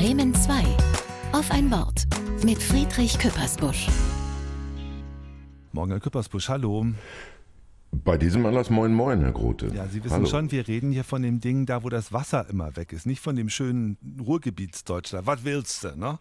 Bremen 2. Auf ein Wort. Mit Friedrich Küppersbusch. Morgen, Herr Küppersbusch, hallo. Bei diesem Anlass moin moin, Herr Grote. Ja, Sie wissen Hallo. schon, wir reden hier von dem Ding da, wo das Wasser immer weg ist, nicht von dem schönen Ruhrgebietsdeutschland. Was willst du, ne?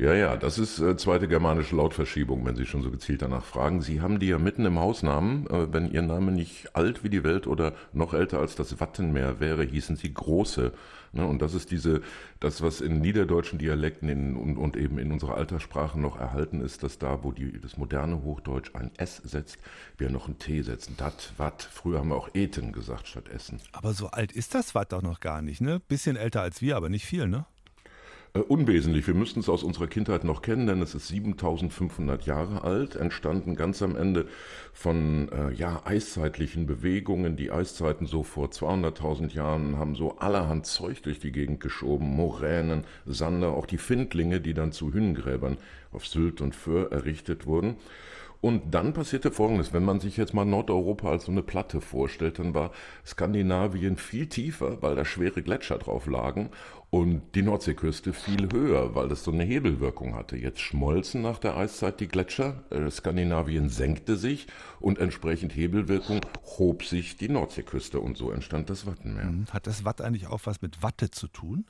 Ja, ja, das ist äh, zweite germanische Lautverschiebung, wenn Sie schon so gezielt danach fragen. Sie haben die ja mitten im Hausnamen. Äh, wenn Ihr Name nicht alt wie die Welt oder noch älter als das Wattenmeer wäre, hießen Sie Große. Ne? Und das ist diese, das, was in niederdeutschen Dialekten in, und, und eben in unserer Alterssprache noch erhalten ist, dass da, wo die, das moderne Hochdeutsch ein S setzt, wir noch ein T setzen. Dat, wat. Früher haben wir auch Eten gesagt statt Essen. Aber so alt ist das Watt doch noch gar nicht, ne? Bisschen älter als wir, aber nicht viel, ne? Äh, unwesentlich. Wir müssten es aus unserer Kindheit noch kennen, denn es ist 7500 Jahre alt, entstanden ganz am Ende von äh, ja, eiszeitlichen Bewegungen. Die Eiszeiten so vor 200.000 Jahren haben so allerhand Zeug durch die Gegend geschoben. Moränen, Sander, auch die Findlinge, die dann zu Hünengräbern auf Sylt und Föhr errichtet wurden. Und dann passierte Folgendes, wenn man sich jetzt mal Nordeuropa als so eine Platte vorstellt, dann war Skandinavien viel tiefer, weil da schwere Gletscher drauf lagen und die Nordseeküste viel höher, weil das so eine Hebelwirkung hatte. Jetzt schmolzen nach der Eiszeit die Gletscher, äh, Skandinavien senkte sich und entsprechend Hebelwirkung hob sich die Nordseeküste und so entstand das Wattenmeer. Hm, hat das Watt eigentlich auch was mit Watte zu tun?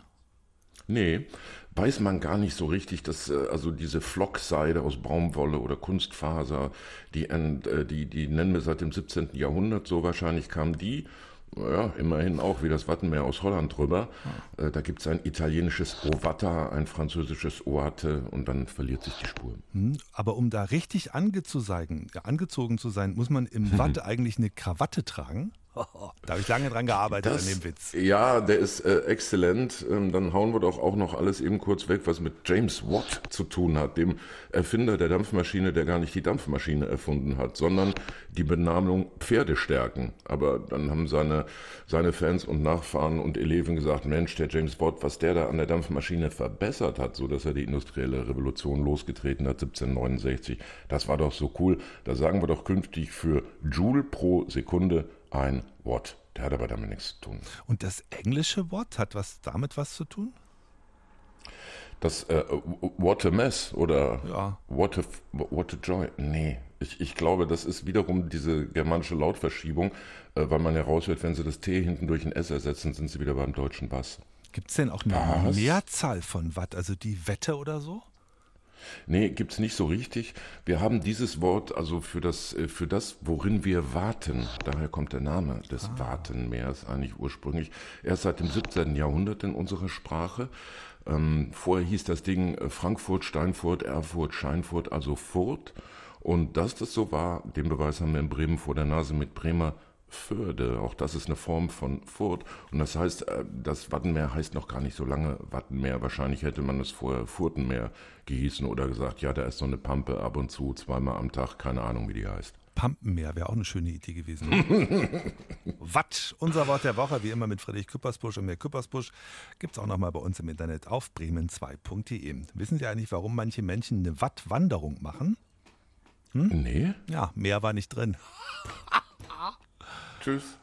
Nee, weiß man gar nicht so richtig, dass äh, also diese Flockseide aus Baumwolle oder Kunstfaser, die, äh, die, die nennen wir seit dem 17. Jahrhundert so wahrscheinlich, kam die ja, immerhin auch wie das Wattenmeer aus Holland rüber. Äh, da gibt es ein italienisches Ovata, ein französisches Oate und dann verliert sich die Spur. Hm, aber um da richtig angezogen, angezogen zu sein, muss man im Watt eigentlich eine Krawatte tragen? da habe ich lange dran gearbeitet das, an dem Witz. Ja, der ist äh, exzellent. Ähm, dann hauen wir doch auch noch alles eben kurz weg, was mit James Watt zu tun hat, dem Erfinder der Dampfmaschine, der gar nicht die Dampfmaschine erfunden hat, sondern die Benamung Pferdestärken. Aber dann haben seine, seine Fans und Nachfahren und Eleven gesagt, Mensch, der James Watt, was der da an der Dampfmaschine verbessert hat, sodass er die industrielle Revolution losgetreten hat, 1769, das war doch so cool. Da sagen wir doch künftig für Joule pro Sekunde ein What. Der hat aber damit nichts zu tun. Und das englische What hat was damit was zu tun? Das äh, What a Mess oder ja. what, a, what a Joy. Nee, ich, ich glaube, das ist wiederum diese germanische Lautverschiebung, äh, weil man heraushört, wenn sie das T hinten durch ein S ersetzen, sind sie wieder beim deutschen Bass. Gibt es denn auch eine was? Mehrzahl von Watt, also die Wette oder so? Nee, gibt es nicht so richtig. Wir haben dieses Wort also für das, äh, für das, worin wir warten. Daher kommt der Name des ah. Wartenmeers eigentlich ursprünglich. Erst seit dem 17. Jahrhundert in unserer Sprache. Ähm, vorher hieß das Ding äh, Frankfurt, Steinfurt, Erfurt, Scheinfurt, also Furt. Und dass das so war, den Beweis haben wir in Bremen vor der Nase mit Bremer Fürde. Auch das ist eine Form von Furt. Und das heißt, äh, das Wattenmeer heißt noch gar nicht so lange Wattenmeer. Wahrscheinlich hätte man es vorher Furtenmeer gehießen oder gesagt, ja, da ist so eine Pampe ab und zu, zweimal am Tag, keine Ahnung, wie die heißt. Pampenmeer wäre auch eine schöne Idee gewesen. Watt, unser Wort der Woche, wie immer mit Friedrich Küppersbusch und mir Küppersbusch. Gibt es auch nochmal bei uns im Internet auf bremen2.de. Wissen Sie eigentlich, warum manche Menschen eine Wattwanderung machen? Hm? Nee. Ja, mehr war nicht drin. Tschüss.